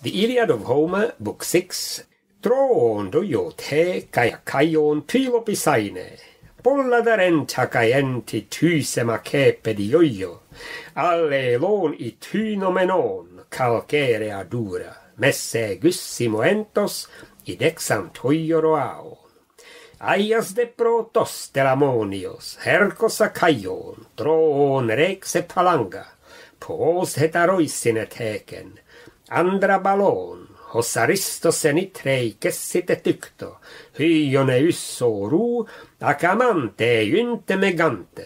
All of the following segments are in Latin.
The Iliad of Homer, Book 6. troon io te cae caion tilo pisaine. Polla da renta cae enti tuse ma di oio. Alle elon i tu nomenon calcere dura. Messe gussimo entos id ex antoio roao. Aias de protos de hercos a caion, troon rex e palanga. Pos het aroisine teken, Andra ballon, hosaristosen i trejkessite tykto, hyjone yssoru, akamante jynte megante.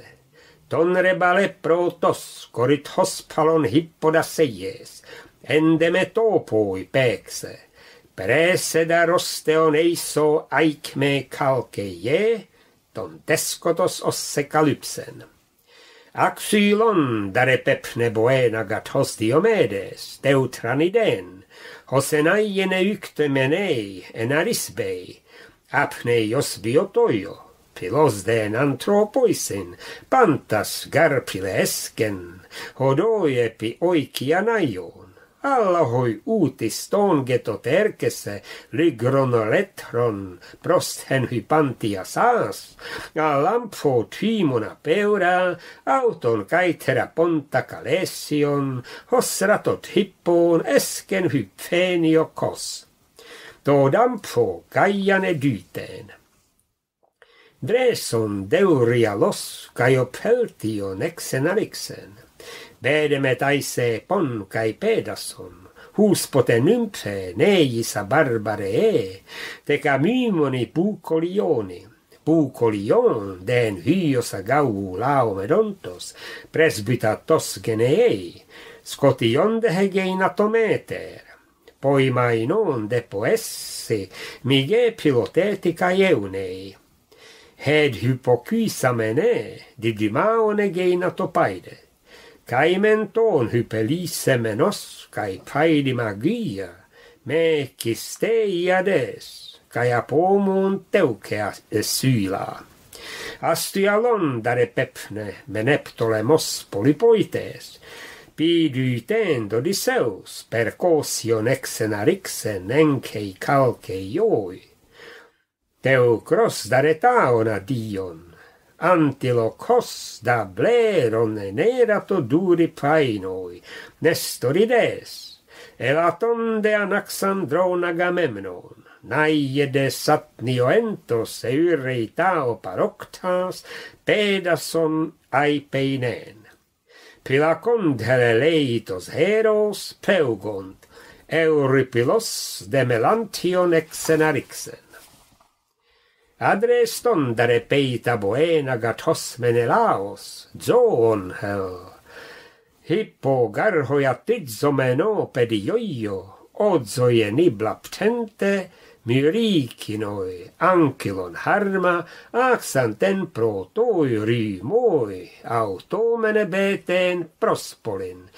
Tonre bale protos, korit hospalon hippodasse jees, endeme toopui peekse. Preseda rosteon eiso aikme kalke ton teskotos osse kalypsen. axylon dare pepne boena gat hosti omedes, teutran iden, hos menei, en apne ios biotoio, pilos den antropoisin, pantas garpile esken, hodoe pi oikia naio, alla hoi uutiston getoterkesse ligronoletron prosten hypantia saas, a lampho timona peura, auton kaitera ponta kalesion, hosratot hippoon esken hypfenio kos. Todampo kaiane dyteen. Dreson deuria los, kaio peltion exenariksen. vede taise pon kai pedason hus pote nymphe nei sa barbare e te camimoni pucolioni pucolion den hios sa gau lao medontos presbita tos genei scotion de hegein atometer poi mai non de poesse mige pilotetica eunei Hed hypokysamene, didimaone geinatopaide caimenton hypelis semenos, cae paili magia, me cistei ades, cae apomun teuce esuila. Astia londare pepne, pepne, meneptolemos polipoites, pidu tendo di seus, per cosion exen arixen encei calcei ioi. Teu cross dare taona dion, antilocos da bleron en erato duri painoi, nestorides, elaton de anaxandron agamemnon, naie de satnioentos e paroctas, pedason ai peinen. Pilacon dele heros peugont, euripilos de melantion exenarixen adreston da repeita boena gatos menelaos zoon hel hippo garho ya tizzo meno pedi yoyo ozo ye nibla ptente Myriki noi, ankilon harma, aksanten pro toi ri automene beteen prospolin.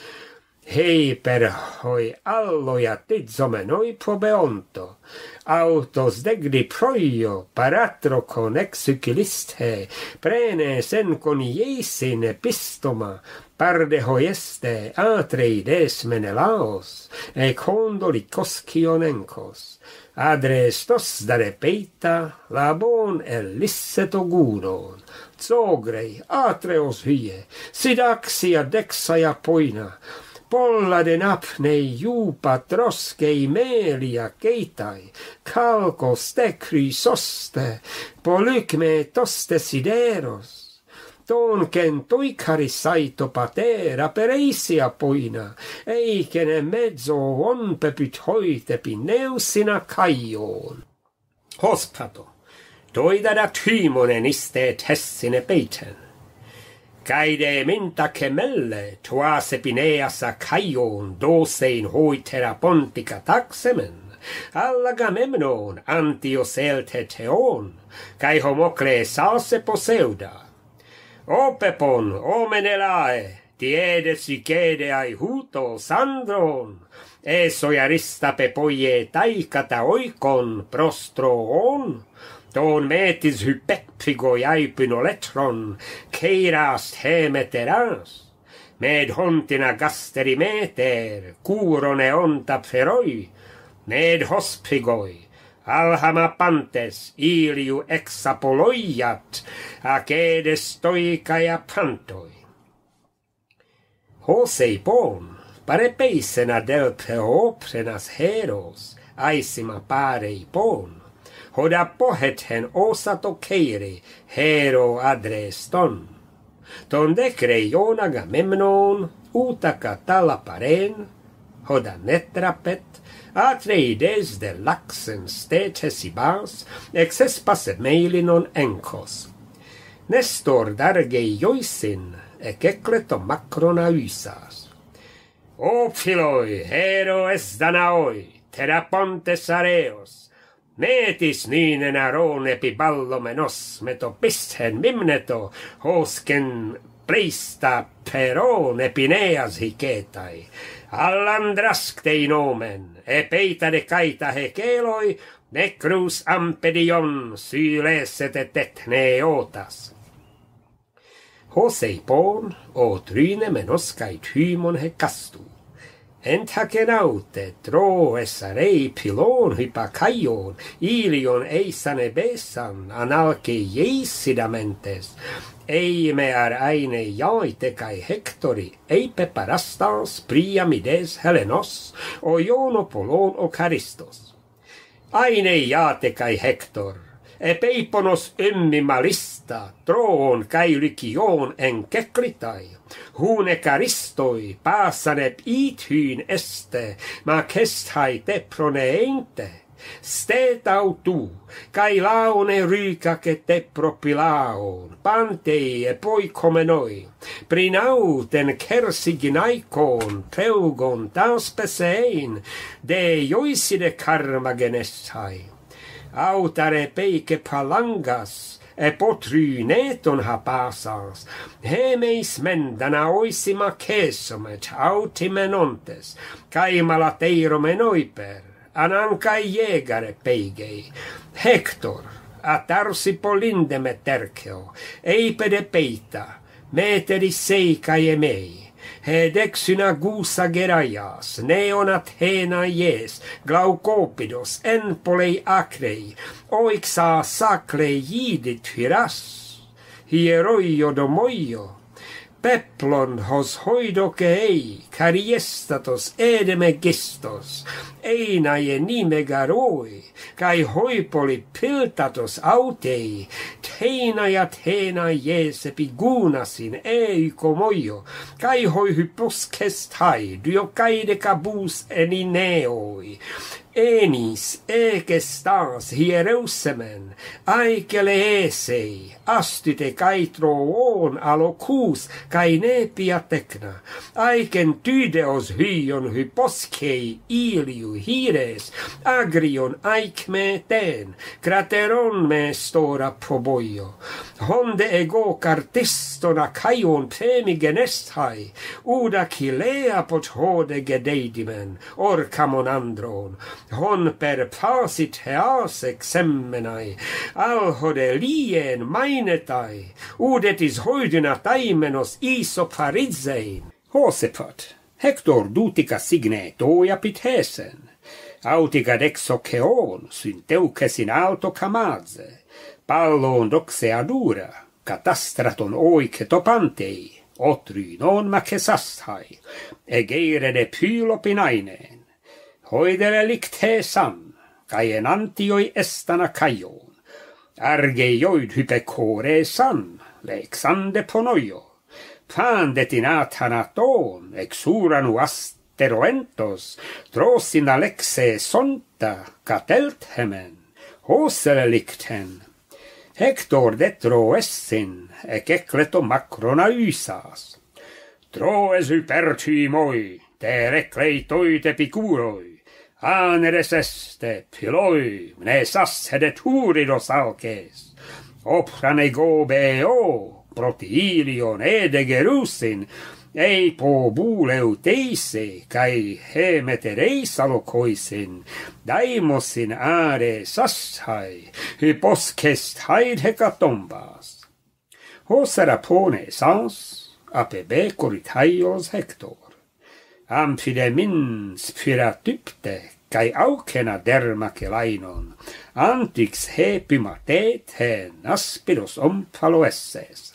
Hei per hoi alloja tizome noi pobeonto autos degli proio paratro con ex cyclistae prene sen con iesine pistoma parde de hoeste atrei des menelaos e condo li adrestos adre stos dare peita labon e lisse zogrei atreos hie sidaxia dexaia poina Polladen apnej jupa troskej meelia keitai, kalko te krysoste, polykme toste sideros tonken tuikari saito patera per eisia puina, eikene mezzo pepyt hoitepi neusina kaioon. Hospato, da hymonen isteet hessine peiten. caide menta kemelle tua sepinea sa caion doce in hoi terapontica taxemen alla gamemnon antios selte teon cae homocle salse poseuda o pepon o menelae tiedes si cede ai huto sandron e soiarista pepoie taicata oicon prostro on Don metis hypepigo iaipin oletron, ceiras hemeteras, meteras, med hontina gasteri meter, curone onta feroi, med hospigoi, alhama pantes iliu exapoloiat, acede stoicaia pantoi. Hosei bon, parepeisena del prenas heros, aisima parei bon, hoda pohet hen osa to keire, hero adreston. ton. Ton agamemnon, ionaga memnon, utaka tala paren, hoda netrapet, atreides de laxen stetes ibas, excespas meilinon encos. Nestor darge joisin, ec macrona usas. O filoi, hero es danaoi, terapontes areos! Meetis niin enää roonepi menos, meto pissen mimneto, hosken pleista perone hiketai. Allandrask tein omen, e peitade kaita hekeloi, krus ampedion sylesete ne otas. Hoseipon, o tryne menos kait hyymon he kastuu. Ent haken naute troes a pilon hypa caion, ilion eisan e besan, an alke ar aine jaite cae hektori, eipe parastans priamides helenos, o jono polon o karistos. Aine jaite cae hektor, e peiponos ymmi malis Ta trool kai rykion en kekritai ho ne karistoi pasane pit hyn este makestai de pronente stet au tu kai laune ryka ket propilaor pantei e poi come noi prinaou den kersi genaikon pesein de joyide karma genessai autare pei palangas e potri neton ha passans he meis dana oisima kesum et autimenontes, nontes kai malateiro menoi per anan kai jegare peigei Hector, a tarsi polinde meterkeo e ipede peita meteri seicae kai e mei hed ex in agus neon Athena ies, glaucopidos, enpolei acrei, oixa sacre iidit firas, hieroio domoio, peplon hos hoidoce ei, cariestatos edeme gestos, einae nime garoi, cae hoipoli piltatos autei, teinae athena jes epigunasin eiko moio, cae hoi hyposkestai, dio caideca bus enineoi, enis ege stans hiereusemen, aegele esei, astite caitro on alocus, cae pia tecna, aegen tydeos hyion hyposcei iliu hires, agrion aic me ten, crateron me stora proboio, honde ego cartistona caion temi hai, uda cilea pot hode gedeidimen, or camonandron, hon per pasit heas exemenae, al hode lien mainetai, ud et is hoidina taimenos iso parizein. Hosepat, Hector dutica signe toia pit hesen, autica dexo keon, sin teuces in alto camadze, pallon doxe adura, catastraton oic opantei, otri non maces e egeire de pylop in hoidele licte san, cae en antioi estana caion, arge ioid hype san, lex ponoio, pan detinat anaton, ex uranu asteroentos, tros in alexe sonta, catelt hemen, hosele licten, Hector detro essin, ec ecleto macrona ysas. Troes ypertii moi, epicuroi. Faneres este piloi, ne sas sedetur alces, opran ego beo, protilion e gerusin, e po buleu teise, cae hemet ereis alocoisin, daimos in are sashai, e poscest haid hecatombas. Ho serapone sans, ape becorit haios hector, Amphidemin spiratypte cae aucena der Macelainon, antix hepima teet he naspiros omphalo esses.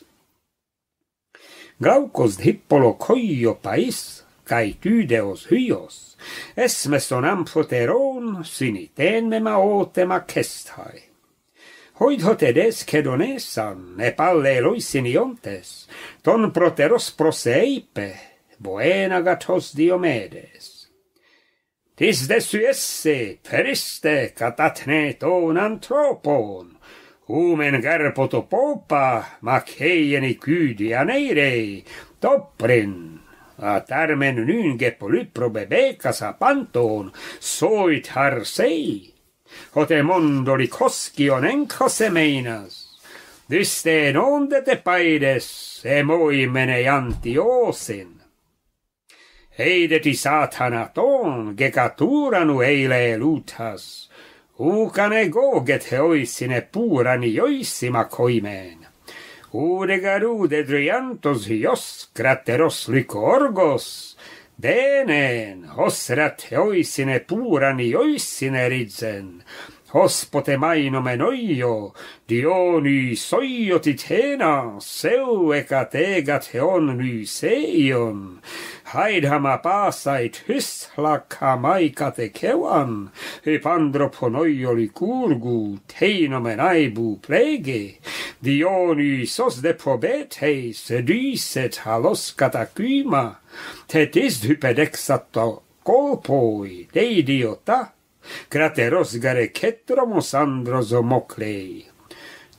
Glaucos dippolo coio pais, cae tydeos hyos, esmeson amphoteron sini tenme ma ote ma Hoid hot edes cedonesan, e palle ton proteros proseipe, boenagat diomedes. dessu esse, periste, katatne antropoon. Huumen kärpoto pouppa, mak heijeni kyydiä neirei, topprin. A tarmen nyngeppo lyprobe beekasa pantoon, soit harsei. Hote mondoli on enkose meinas. Dysteen on te paides, emoi mene janti Eide satanaton satana ton, gecatura nu eile elutas, ucan e goget heoisine pura ni coimen. Ude garude de driantos hios crateros licorgos, denen os rat heoisine pura ni ridzen, rizzen, os pote maino men oio, dioni soio titena, seu ecategat heon nu haid ham a pasait his la kamai kate kewan kurgu teino naibu plege dioni oni sos de probete he sediset halos kata tetis te colpoi, du pedexato kolpoi krateros gare ketromos androsomoklei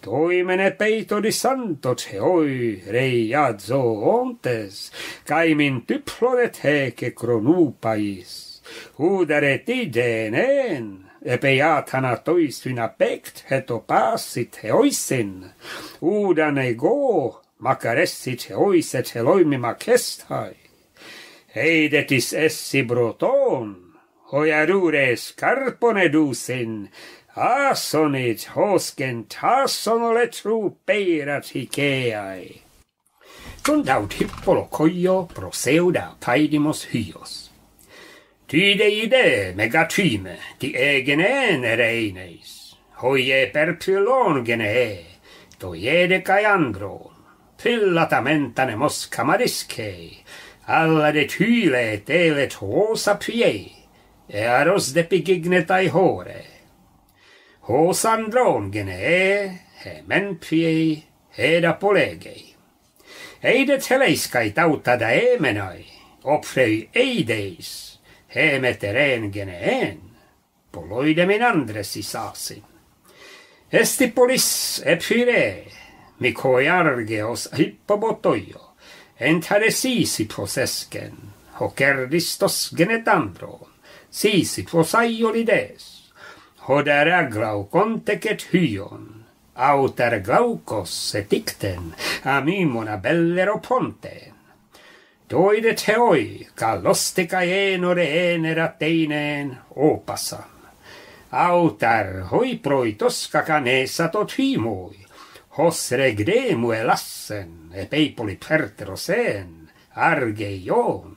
Doi mene peito di santo ce oi rei adzo ontes, caimin typlo de te che cronu pais. Udare ti denen, e peatana tois fin apect, et opasit he oisin. Udane go, macaressi ce oise ce loimi macestai. Eidetis essi broton, hoia rures carpone dusin, Asonit hos gent letru peirat hikeae. Tund aut hippolo coio pro seuda paidimos hios. Tide ide megatime, di egen en ereineis, Hoie per pylon gene to iede cae Pillata mentane mos camarisce, alla de tyle telet hosa piei, e aros de pigignetai hore. Hos andron gene e, e mempie, e da polegei. Eide teleiskai tauta da emenoi, opfrei eideis, e gene en, poloide min andres isasin. Esti polis e pfire, mikoi arge os hippo entaresisi prosesken, hokerdistos gene sisi prosaio lides, Hodera glaucon teket hyon, auter glaucos tikten, dicten, amimona bellero ponten. kalostika teoi, kallostika enore enera teinen opasam. Autar hoi proitoska canesa tot himoi, hos regremu elassen, e peipoli perterosen, argeion.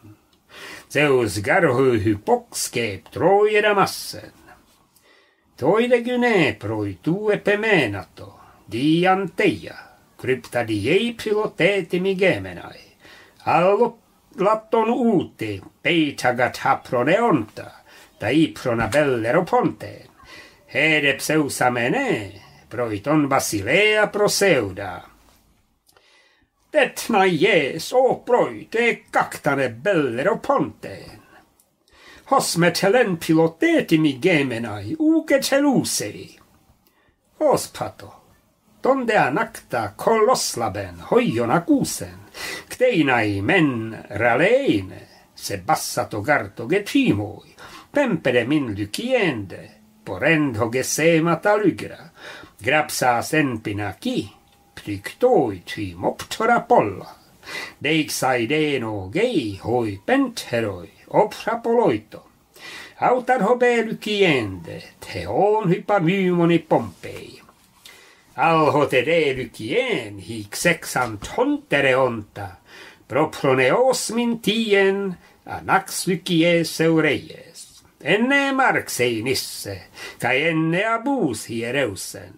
Zeus garhu hypoxkep troiera massen proi proitue pemenato, ei piloteti mi gemenai, allo latton uute, peitagat haproneonta, ta iprona bellero ponteen, hede pseusamene, proiton basilea proseuda. Tetna jees, o te kaktane bellero ponteen, hos me telen pilotetimi gemenai uke teluseri. Hos pato, donde anacta koloslaben hoion acusen, cteinai men raleine, se bassato garto getimoi, pempere min lyciende, porend hoge sema grapsa sempina ki, pliktoi tim optora polla, deixai deno gei hoi pentheroi, obsapoloito. Autan kiende, te on hypa myymoni pompeii. kien, reelykien seksan tontere onta, proprone osmin tien anaxlykie seureies. Enne markseinisse, kai enne abuus hiereusen.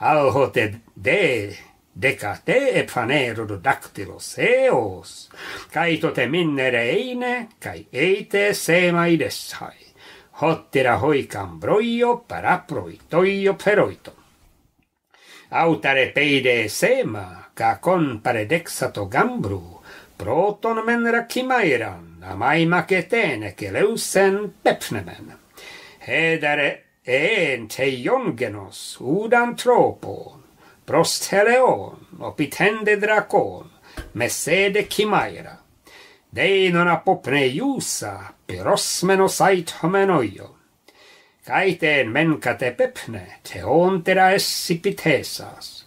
Alhote de decate e panero do dactylos eos caito minere eine kai eite se mai hotira hotera hoi para proitoio peroito autare peide sema, ma ca con pare dexato gambru proton menera chimairan a mai che leusen pepnemen hedare e en udan tropon prosteleon, opitende dracon, mesede chimaira. Dei non apopne iusa, peros ait homenoio. Caite mencate pepne, teontera essi pitesas.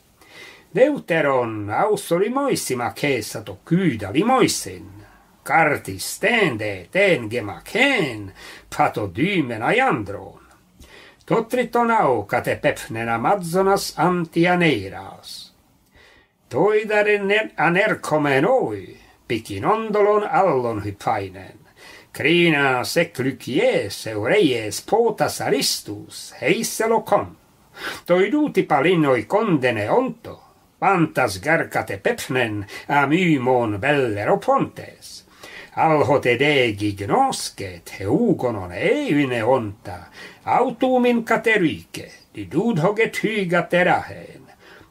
Deuteron auso limoisima cesato cuida limoisin, Cartis tende, ten gemacen, pato dymen aiandron. Totritonau, cate pep Amazonas antianeiras. Toidare nen anercomen oi, picinondolon allon hypainen. Crina seclucies eureies potas aristus, heiselo con. Toiduti palinoi condene onto, pantas gercate pepnen amymon bellero pontes. Alhote degi gnosce teugonon eivine onta, autumin katerike, hoget hyga terahen,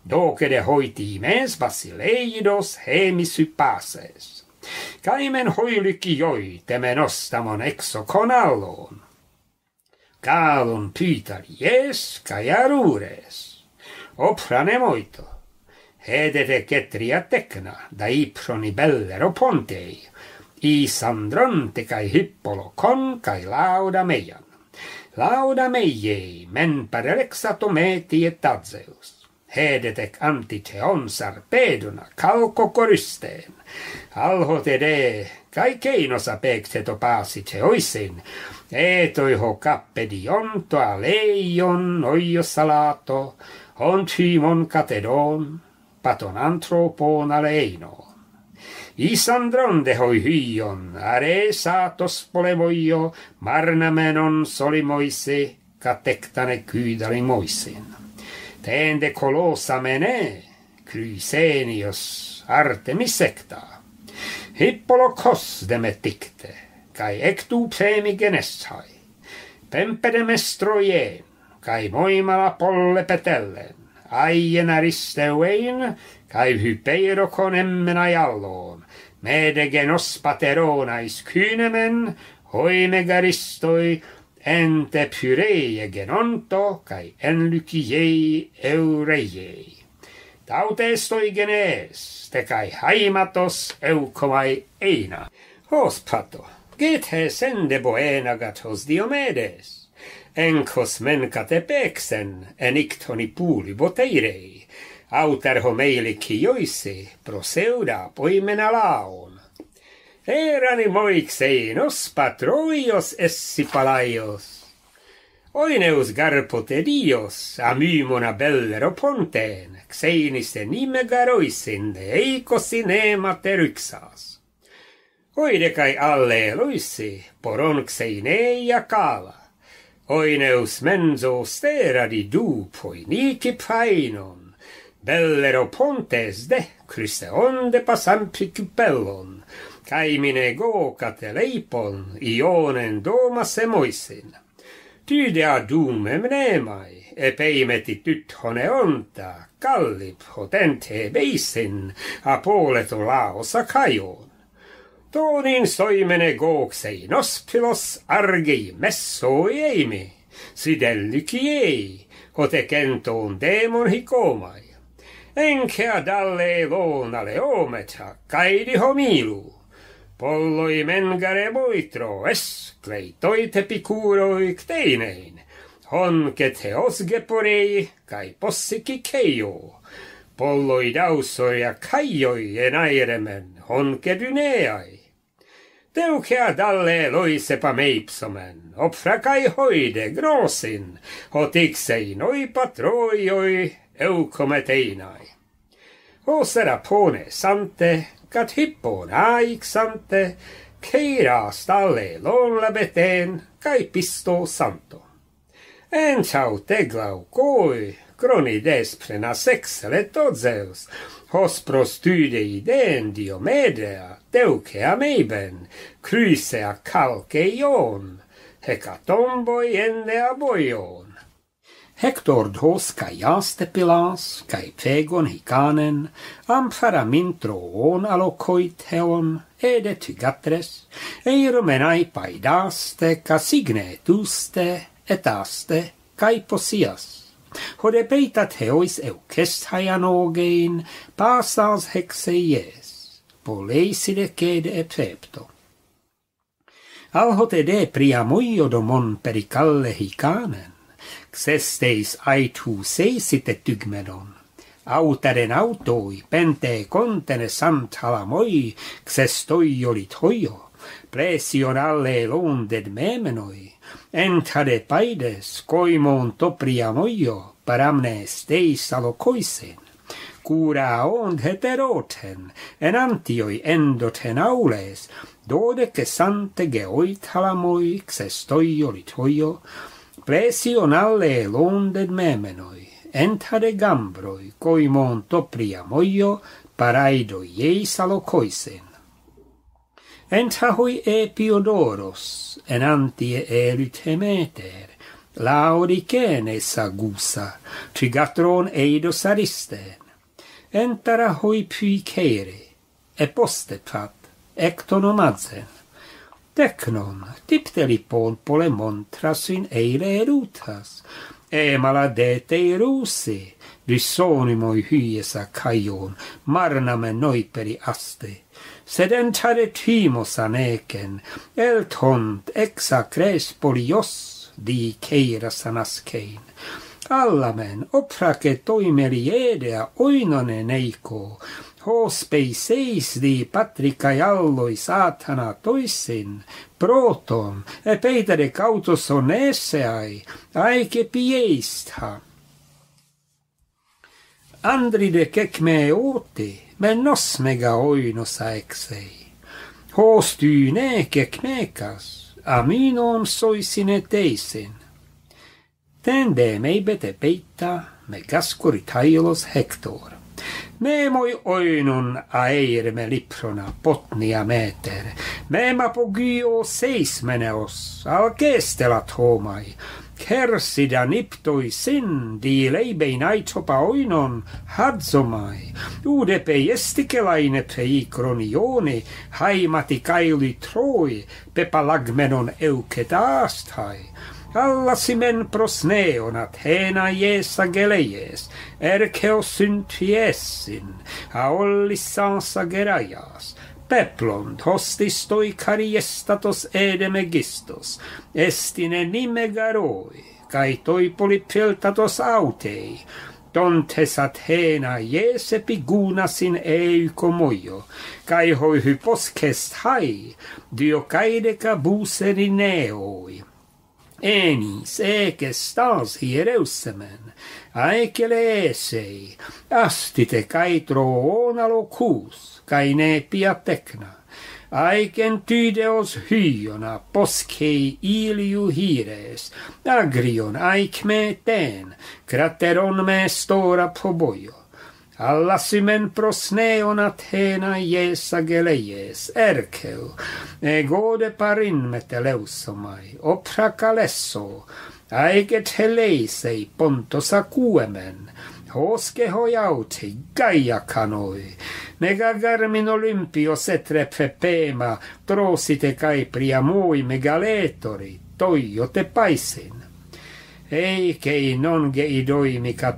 docere hoiti imens basileidos hemisypases. Kaimen hoilyki joi temenostamon exokonallon. Kaalon pyytäries kajaruures. Oprane moito. Hedete ketria tekna, da iproni bellero pontei, i sandronte kai hippolo con kai lauda meian. Lauda meijei, men parelexato me tie tadseus. Hedetek antitheon sarpedona kalkokoristeen. Alhotede, kai keinosa pekteto paasitse oisin. Eetoiho kappedion toa leijon salato, on tymon katedon, paton antropoon aleinoon. Isandron dehoi hyion, are saatos polevoio, marnamenon solimoise, katektane de kolosa mene, kryisenios, artemisekta. Hippolokos demetikte, kai ektu pseemi genessai. Pempedemestrojen, kai moimala polle petellen. Aiena risteuein, kai hypeirokon emmen ajalloon. mede genos paterona is cunemen, hoi megaristoi, ente pyreie genonto, cae en lyciei eureiei. tautestoi estoi genees, te cae haimatos eucomae eina. Hos pato, get he sende boena hos diomedes. Encos mencate pexen, en ictoni puli boteirei, Autarho meille pro seuda poimena laon. Erani moikseinos patroios essi palaios. Oineus garpote dios, amymona bellero ponteen, xeiniste nime garoisinde, eiko sinema teryksas. Oide kai poron poronkseinei ja kala. Oineus menzo steradi dupoi, poiniki paino, pontes de Criseonde passam cypellon, cae mine goocate leipon ionen doma semoisin. Tydea dum emnemai, epeimeti hone onta, kallip hotente beisin, apoleto laosa kajoon. Tonin soimene gooksei nospilos argei messoi eimi, sidellyki ei, ote kentoon demon hikomai. enche ad alle evona leometa, cae di homilu. Polloi mengare buitro, es, cleitoi te picuroi cteinein, hon che te osge porei, cae possi ciceio. Polloi dausoi a caioi en airemen, hon che duneai. Teuche ad alle eloise pameipsomen, hoide, grosin, hot ixei noi patroioi, eucometeinae. O sera sante, cat hippon aic sante, ceira stalle lon labeten, cae pisto santo. En tau teglau coi, croni des plena sexele tot zeus, hos prostude ideen diomedea, medea, teuce am cruise a calce ion, hecatomboi ende boion. Hector dos ca iaste pilas, ca i hicanen, am faram on alocoit heon, ed et figatres, e i rumenai paidaste, ca signe uste, et aste, ca i posias. Hode peitat heois eucest haian ogein, pasas hexe ies, po cede et Al hote de priamuio domon pericalle hicanen, ses teis ai tu sei sit et dygmedon auto i pente contene sant ala moi ses toi oli alle de memenoi entare paides coi monto priamo io paramne stei cura ond heteroten enantioi antioi endoten aules dode sante geoit halamoi xestoi hoio impressionale londed memenoi, entare gambroi, coi monto pria moio, paraido iei salo coisen. e hoi epiodoros, enantie erit emeter, lauricene sagusa, trigatron eidos aristen. Entara hoi pui cere, e postetat, ectonomazen. Tecnon, dipteli polpole montras in eile erutas, e maladete i russi, visonimo i hies a caion, marname noi peri aste, sedentare timo sanecen, eltont ex cres polios di keira sanaskein, allamen opraketoimeli edea oinone neiko, di patrikai alloi saatana toisin, proton, e peitare kautos on esseai, aike pieistha. Andride kekme oote, men nosmega oinosa eksei. Hoostyynee kekmekas, aminon soisine teisin. Tende meibete peita, me kaskurit hailos hektor. Nemo oinon aere me liprona potnia meter. Nema pogio seis meneos, alkeestelat homai. Kersida niptoi sin di leibei naitopa oinon hadzomai. Udepe jestikelaine prei kronione haimati kaili troi pepalagmenon euketaastai alla simen prosneon at hena ies ageleies, erceo sunt fiesin, a olli sans ageraias, peplond hostis toi cari estine nimegaroi, egistos, cae toi polipfeltatos autei, Tontes at hena jes epigunas in eiko mojo, kai hoi hypos kest hai, dio kaide kabuse rineoi enis ec estas hieresemen aecile essei astite caetro ona locus cae pia tecna aec entideos hyona poscei iliu hires agrion aec me ten crateron me stora poboio Allassimen prosneon Athena ies ageleies, Erceu, ego de parin meteleusomai, opracalesso, aeget heleis ei pontos acuemen, hosce hoi auti, gaia canoi, megagarmin olympios et repepema, trosite cae priamui megaletori, toio te paisin. Ei, kei non geidoi mica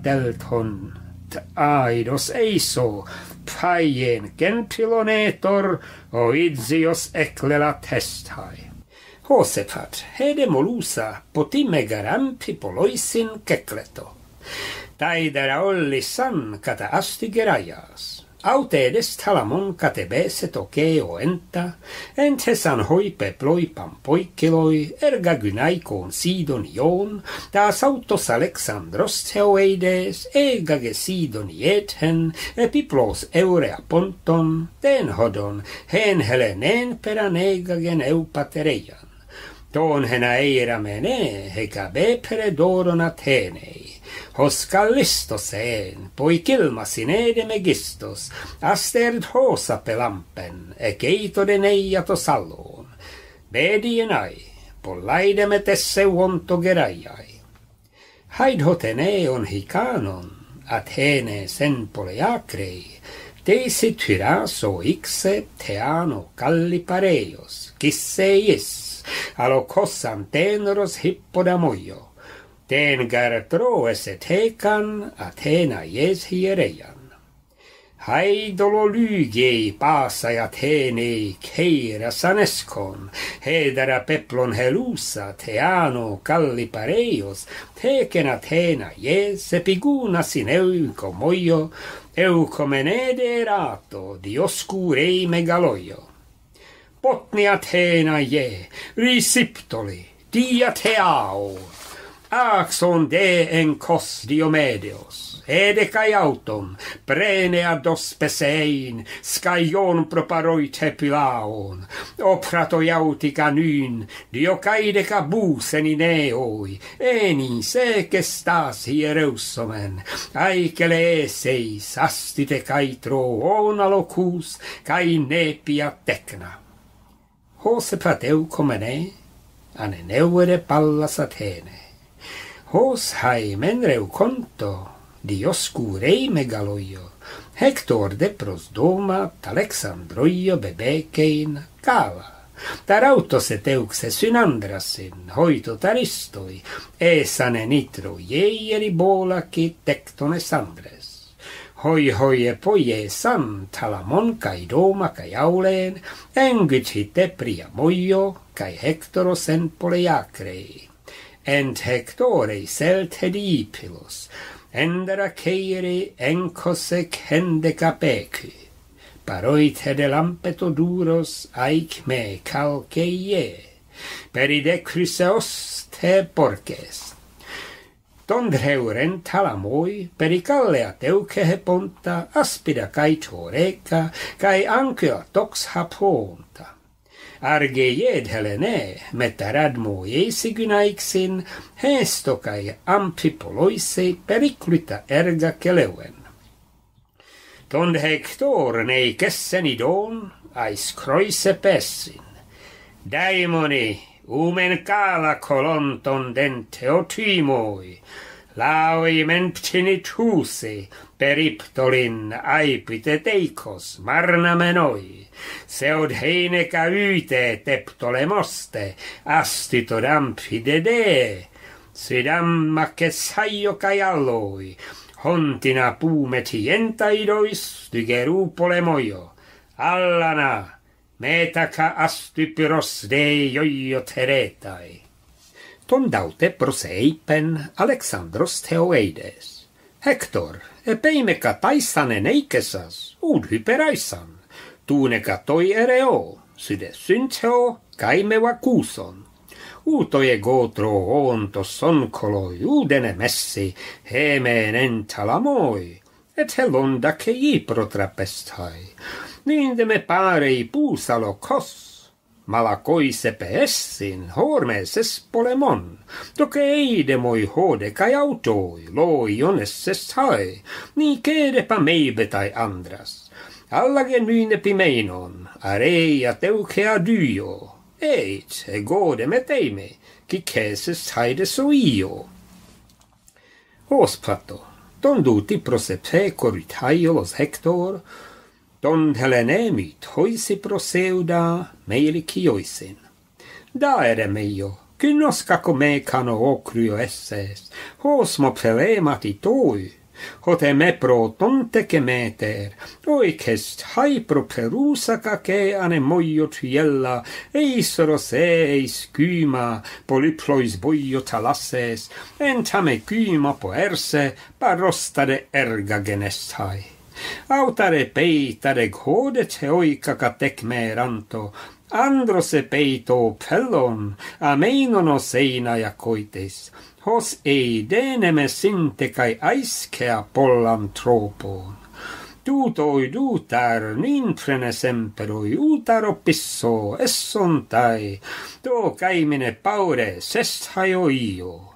aidos eiso paien gentilonetor oidzios eclela testae. Hosepat, hede molusa potime garanti poloisin kecleto. Taidera ollisan cata asti geraias autedes talamon catebese tokeo enta, entes an hoi peploi pam poikeloi, erga gynaikon sidon ion, tas autos Alexandros teoeides, ega ge sidon epiplos eurea ponton, ten hodon, hen helenen peran ega gen eupatereian. Ton hena eira mene, heka be peredoron Atenei hos kallistos en, poik ilma megistos, asterd hosa pelampen, e keito den to salon. bedienai, en ai, po et esse Haid hoten eon hikanon, athene sen pole acrei, teisi tyra ikse teano kalli pareios, kisse eis, alo kossan tenros hippo da Teenkär troesse teikan Athena jes hiereian. Haidolo lyygei paasajat heenei keira saneskon, hedera peplon helusa teano kallipareios, teken Athena jes epiguna sin euko moio, eukomenede erato diosku rei megaloio. Potni Athena je, risiptoli, dia teao, Axon de en cos dio medios edecai autom prene ad ospesein scaion proparoi te pilaon o prato iauti canyn dio caide cabus en eni se che stas hierousomen aicele eseis astite caitro ona locus cae nepia tecna hosepateu comene ane neuere pallas atene Hos hae men reu conto, di rei megaloio, Hector de pros doma talexandroio bebecein kala. Tar autos et se synandras in hoito taristoi, e sane nitro eribola, ki tectone sandres. Hoi hoi e poi e san talamon cae doma cae auleen, engit pria moio, priamoio cae hectoros en poleacrei, ent hectore selte dipilos, endera ceire encose cende capeque. Paroite de lampeto duros aic me calce ie, peride cruseos te porces. Ton greuren talamoi, pericalle a teuce ponta, aspida caito reca, cae anquio tox hapon, arge jedhelene, metaradmo gynäiksin, hestokai amphipoloise periclita erga keleuen. Ton hektor ei kessen idon, ais kroise pessin. Daimoni, umen kala kolonton den teotimoi, lauimen tuusi, periptolin aipiteteichos marnamenoi, seud heineka yte teptolemoste astitodampidede, sidamma kai alloi hontina tygeru polemojo allana metaka astipyros dei joio teretai. ton daute prosei pen Alexandros Theoides. Hector, e peime ca taisan en ud hyperaisan, tu ne toi ereo, sude synceo, caime vacuson. Uto e gotro onto son coloi, messi, heme en et helonda ceipro trapestai. Nindeme pare i pusalo cos, malakoi epes in hormes polemon, Toke eidem moi hode cae autoi, loi ones es hae, ni cede pa meibetai andras. Alla genuine pimeinon, arei at eucea duio, eit, e gode me teime, qui ces es so suio. Os pato, tonduti prosepe corit haio los hector, don Helenemi toisi proseuda meili kioisin. Da ere meio, kynos kako meekano okryo essees, hos mo pelemati tui, hote me pro tonte ke meeter, oik hest hai pro perusa kake ane moio triella, eis rose eis kyma po boio talasses, entame kyma poerse erse, parostade erga genestai. Autare peita reg hodet heoica ca tecme eranto, androse peito pelon, a seina ja hos ei deneme sinte cae aiscea pollam tropon. Tutoi dutar, nin frene sempero i utar oppisso, es son to caimine paure, sest haio io.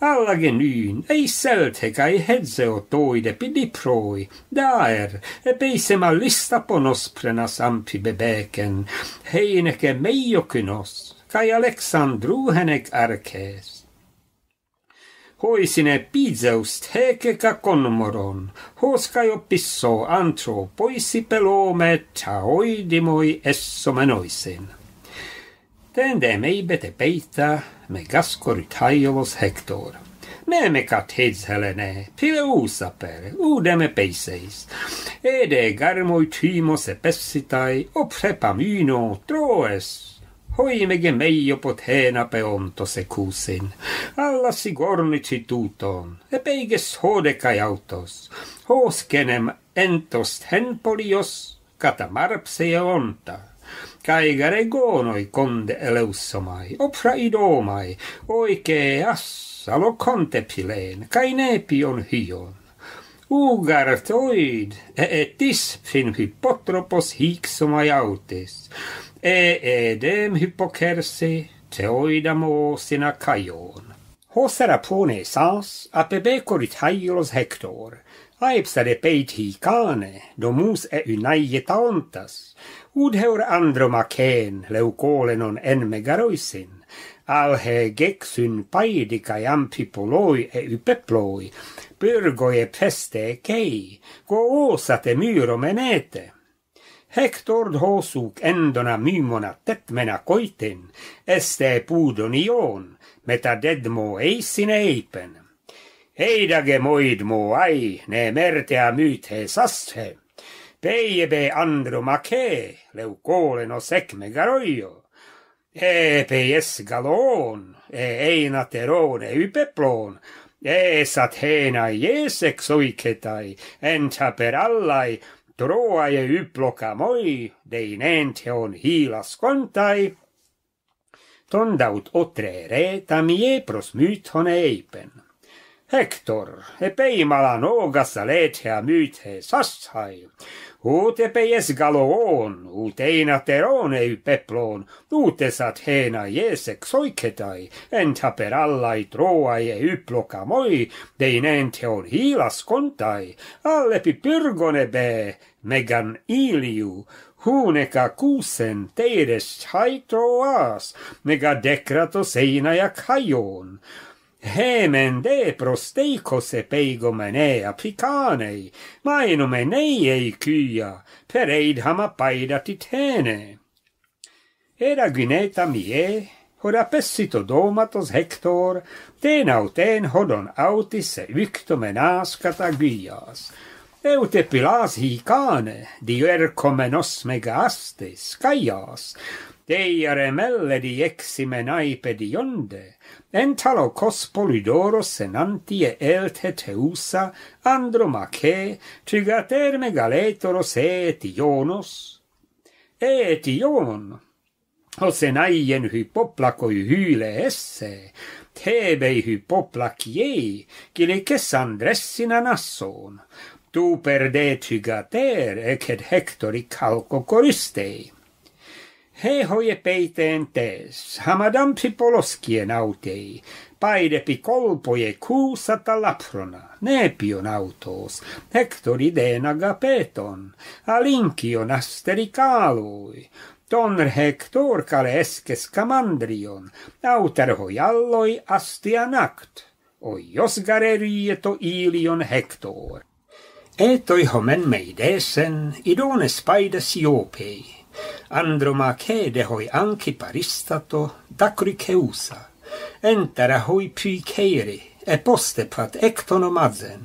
Alla genuin, ei selte kai hedze o toide pidi proi, daer, e peisem lista ponos prenas ampi bebeken, heineke meiocinos, kai Aleksandruhenek arkees. Hoi sine pizeust heke ka konmoron, hos kai oppisso antro poisi pelome ta oidimoi esso menoisin. Tendem eibete peita, megascor italos hector me me cat heads helene pilus aper u de me peces ed e garmo o troes hoi mege meio potena peonto se alla sigorni ci e peige sode autos hos kenem entos tenpolios catamarpse eonta cae garegonoi conde eleusomai, opra idomai, oice as alocante pilen, cae nepion hion. Ugar toid, e et fin hypotropos hic somai autes, e edem hypocerse teoidam osina caion. Hosera pone sas, ape becorit haeilos hector, aepsa de peit hicane, domus e unaiet ontas, udheur leukolenon en megaroisin. alhe paidika jampi poloi e ypeploi, pyrgoe peste kei, osate myro menete. Hektord hosuk endona mymona tetmena koiten, este puudon ion, dedmo eisin eipen. Heidage moidmo ai, ne mertea he sasthe peiebe leukole no sekme garoio. e peies galon, e terone ypeplon, e, e satena jesek soiketai, enta per allai, troae ente on hiilas kontai. tondaut otre pros prosmython eipen. Hector, epei malan ogas lethea mythe sassai. Ut epei es galoon, ut eina terone peploon, ut esat heena jesek soiketai, enta per allai troai e yploka moi, dein ente on allepi pyrgone be, megan iliu, Huneka kuusen teides troas, mega dekrato seinä ja kajoon. Hemen de prosteico se pego mene apicanei, maeno menei ei cuia, per eid ham apaida titene. Era gineta mie, hod apessito domatos hector, ten auten hodon autis e victo menas catagias. Eute pilas hi cane, dio erco menos mega astes, caias, teia remelle di eximen aipe di onde, entalo cos polidoro senantie elte teusa andromache, trigater trigaterme se et ionos e et ion os en aien hypoplakoi hyle esse tebei hypoplakiei kine kes andressin tu perdeci gater ecet hectori calco coristei He hoje e peiteen tees, ha madame Pipoloskie nautei, paide pi kuusata laprona, ne autos, nautos, hektori deen peton, a linkio kaalui, tonr hektor kale eskes kamandrion, nauter hoi alloi astia nakt, o jos gare rieto ilion hektor. Etoi homen meidesen, idones paides jopei, Andromache de hoi anci paristato dacriceusa, entera hoi pui caeri, e poste pat ectonomazen,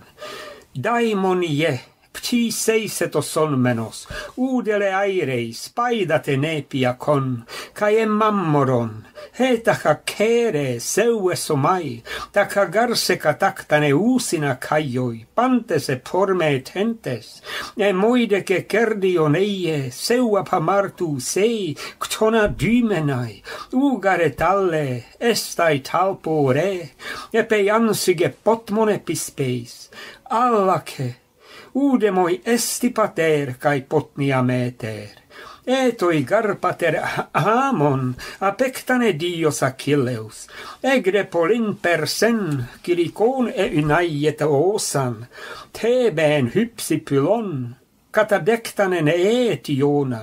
daimonie, pti seiset oson menos, udele aireis, paidate nepia con, cae mammoron, he taca cere seues omai, taca garseca tactane usina caioi, pantes e porme etentes, e moide che cerdion eie, seu apamartu sei, ctona dymenai, ugare talle, estai talpo re, pe ansige potmone pispeis, allace, uudemoi esti pater kai potnia meter. E toi garpater amon, apectane dios Achilleus, egre polin per sen, kilikon e ynaieta osan, tebeen hypsipylon, katadektanen eetiona,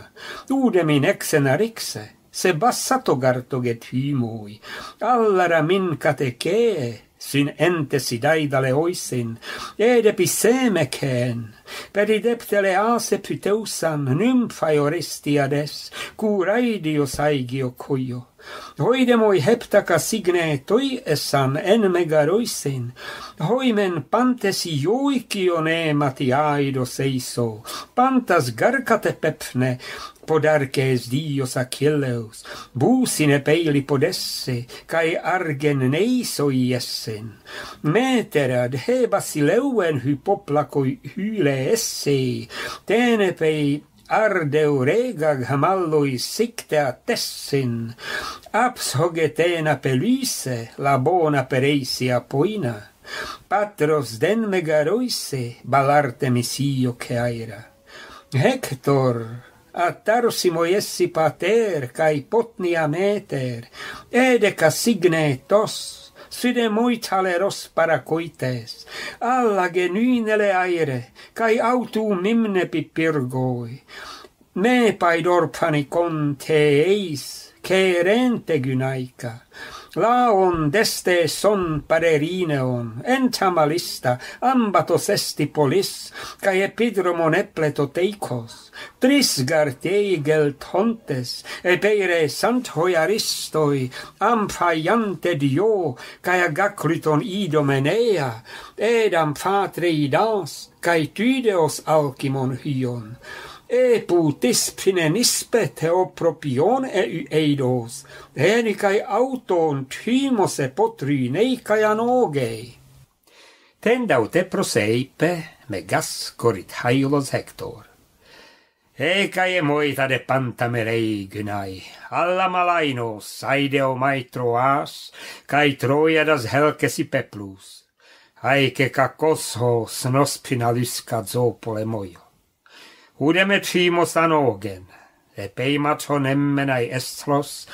uudemin eksenarikse, se bassato gartoget hymoi, allara min katekee, sin ente si daidale oisin, ed epicemecen, per ideptele ase pyteusan, nymphaioristiades, cu raidios aigio cuios. Hoidemoi heptaca signe toi essam en megaroisin, hoimen pantes ione mati aido seiso, pantas garcate pepne, podarces dios Achilleus, busine peili podesse, cae argen neisoi essen. Meterad he basileuen hypoplakoi hyle esse, tene arde urega gamalloi sicte tessin, aps hogetena pelise la bona pereisia poina, patros den megaroise balarte misio che aira. Hector, attarosimo essi pater, cae potnia meter, ed signetos, signe tos, sine mui para coites alla genuinele aere, cae autu mimne pipirgoi, me paidor panicon te eis, che rente laon deste son parerineon, entamalista, ambatos esti polis, cae epidromon epleto teicos, tris gartei geltontes, epeire sant hoiaristoi, amphaiante dio, cae agacluton idomenea, edam patrei das, cae tydeos alcimon hion, e putis fine nispe teopropion e eidos, enicae auton timose potri neicae anogei. Tendaute proseipe, me gas corit haelos hector. Ecae moita de pantamerei gynai, alla malainos, aideo maitro as, cae troiadas das helcesi peplus, aice cacos hos nos zopole moio. Udeme cimos anogen, epeimaton emmenai estros,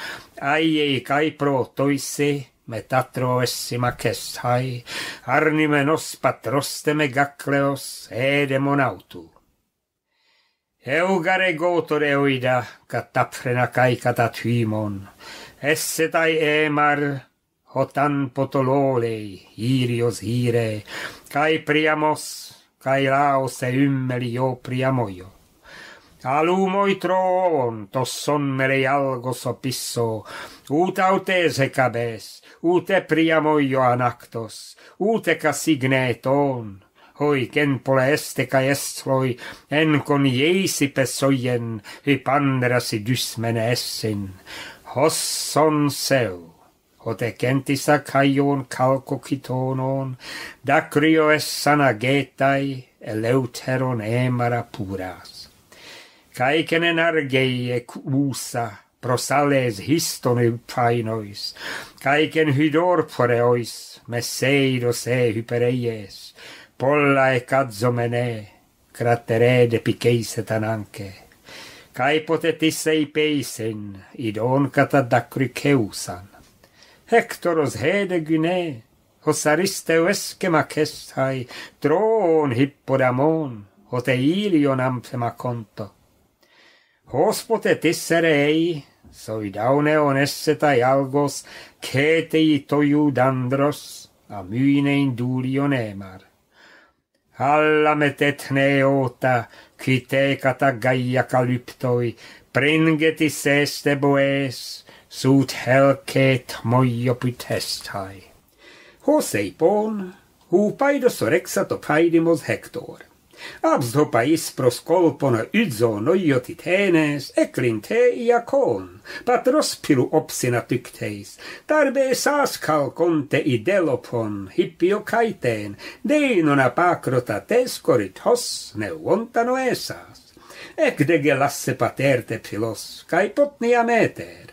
aiei kai pro toisi, metatro essi makeshai, arnime nos patrosteme gakleos, edemon autu. Eugare gotor euida, kataprena kai katatymon, essetai emar, hotan potololei, hirios hire, kai priamos, kai laos e ymmeli jo Talumoi troon, tos sonnele algo sopisso, ut autes ecabes, ut e priamoi jo anactos, ut eca signe hoi ken pole este ca estloi, en con jeisi pesoien, hi panderasi dysmene essin, hos son seu, ote e kentisa caion calco citonon, da es sana getai, eleuteron emara puras caecen en argeie cusa, prosales histone painois, caecen hydor poreois, meseido se hypereies, polla e cazomene, cratere de piceiset ananche. Cae potetis ei peisen, id oncata dacriceusan. Hectoros hede gynee, hos aristeu esce macestai, troon hippodamon, ote ilion conto, Hospote tissere ei, soi daune algos, ketei toiu dandros, a myine in dulion nemar. Alla metet ne ota, qui te gaia kalyptoi, pringeti seste boes, sut helcet moio putestai. Hos eipon, hu paidos orexat opaidimos hektor. Abs do pais proscolpon idzo no iotitenes, eclinte iacon, patros pilu opsina tycteis, tarbe sas calconte idelopon, hippio caiten, deinon apacrota tescorit hos ne wontano esas. Ec dege lasse paterte pilos, cae potni ametes,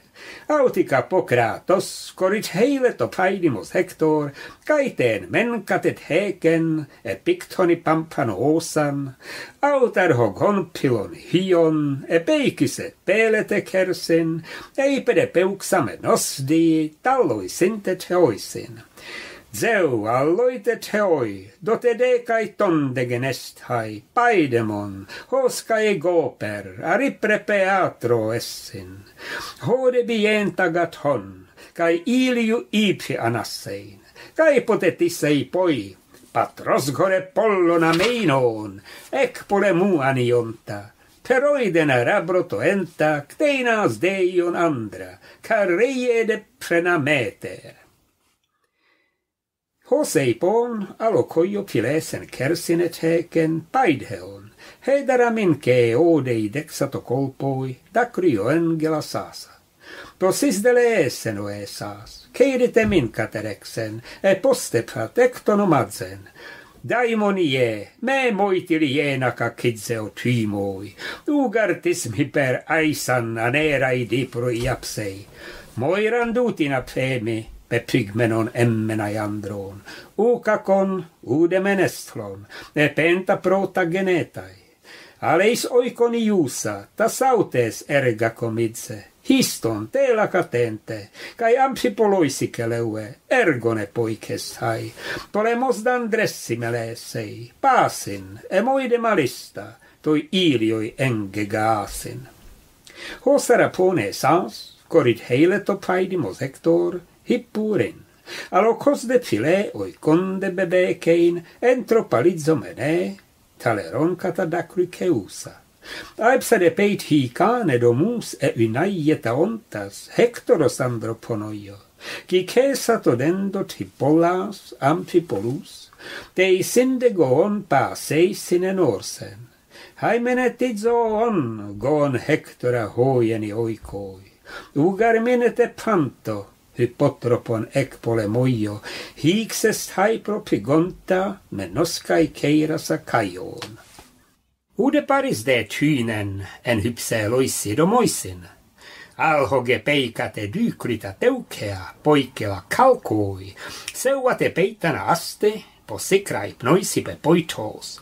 Autika pokraa toskorit to painimus hector, kaiteen menkatet heken, Epiktoni pictoni pampan osan, autarho gonpilon hion, e peikise pelete kersin, eipede peuksame nosdi, talloi sintet hoisin. Zeu alloite teoi, dote decae ton de genest hai, paidemon, hos cae goper, aripre peatro essin. Hode bienta gat hon, cae iliu ipi anassein, cae potetissei poi, patros gore pollon ameinon, ec pole mu anionta, Teroiden rabroto enta, cteinas deion andra, carreie de prenameter. Hos eipon alokoio filesen kersine teken taidheon, he dara odei dexato kolpoi da krio engela sasa. Prosis dele esen o esas, keirite min katereksen, e poste pratekto nomadzen. Daimonie, me moiti liena ka kidze o ugartis mi per aisan anerai dipro iapsei. moi dutina pemi, epigmenon emmenai andron, ucacon ude menestlon, e penta prota genetai. Aleis oikoni iusa, tas autes erga comidse, histon tela catente, cae amphipoloisice leue, ergone poices hai, polemos dandressime sei, pasin, emoide malista, toi ilioi engegaasin. gaasin. Hosera pone sans, corid heile topaidimos Hector, hippurin. alocos de filé oi con de bebé kein entro mene tale roncata Aepsa de peit hi cane e unai ta ontas hectoros androponoio qui cesat odendot hippolas amphipolus te sindegon goon pa seis in Haimene tizo on goon hectora hoieni oikoi, Ugar minete panto hypotropon ec mojo, hic est haipro pigonta menoscai ceiras kajon. Ude paris de tynen en hypseloisi domoisin, alhoge peikate dykrita teukea poikela kalkoi, seuate peitana aste, posikrai pnoisi pe poitos.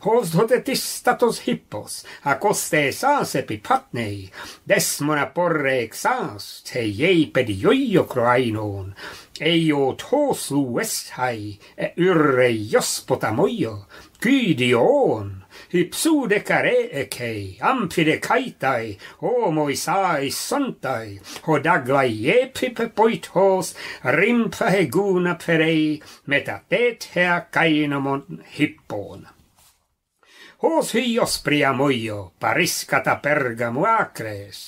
hos hote tistatos hippos, acoste esas epi patnei, desmona porre exas, te iei pedi joio croainon, eio tos luestai, e urre jospota moio, Gydion, hypsude care eke, amphide kaitai, homoi sai sontai, ho daglai jepipe poithos, rimpa he perei, metatet hea kainamon hippona. Hos hi os pria pariscata pergamu acres,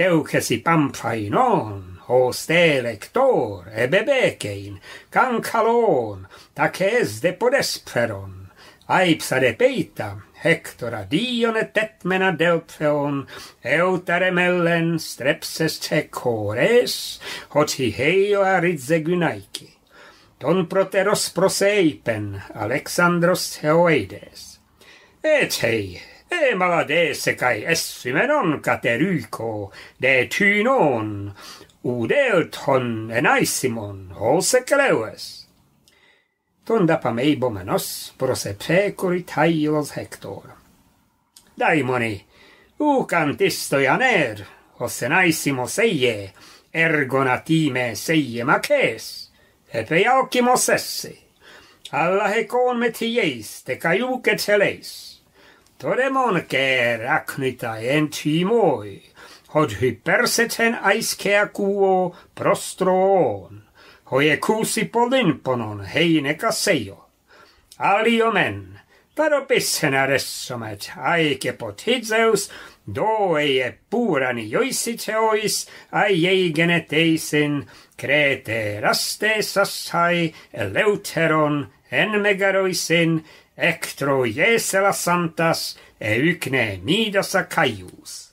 teucesi i pamphainon, hos te lector, e bebecein, cancalon, taces de podesperon, aipsa de peita, Hectora dion et etmena delpheon, eutare mellen strepses te hoci hi heio aridze Ton proteros proseipen, Alexandros Theoides. Et hei, e maladese cae esime non cateruico, de tu non, ud eut hon enaissimon, ho seceleues. Ton dapam eibo menos, pro se precurit haeilos Hector. Daimoni, u cantisto isto os ho se naissimo seie, ergon a seie maces, e pei sessi. Alla hecon metieis, te caiuque celeis. Doremon ger acnita en timoi, hod hy perseten aiskea kuo prostroon, hoi e kusi polinponon heine kaseio. Aliomen, paro pissen aressomet aike pot hidzeus, do ei e purani joisit heois, ai eigene teisin, kreete rastee sassai, eleuteron, en megaroisin, «Ectro jesela santas eucne nidosa caius.»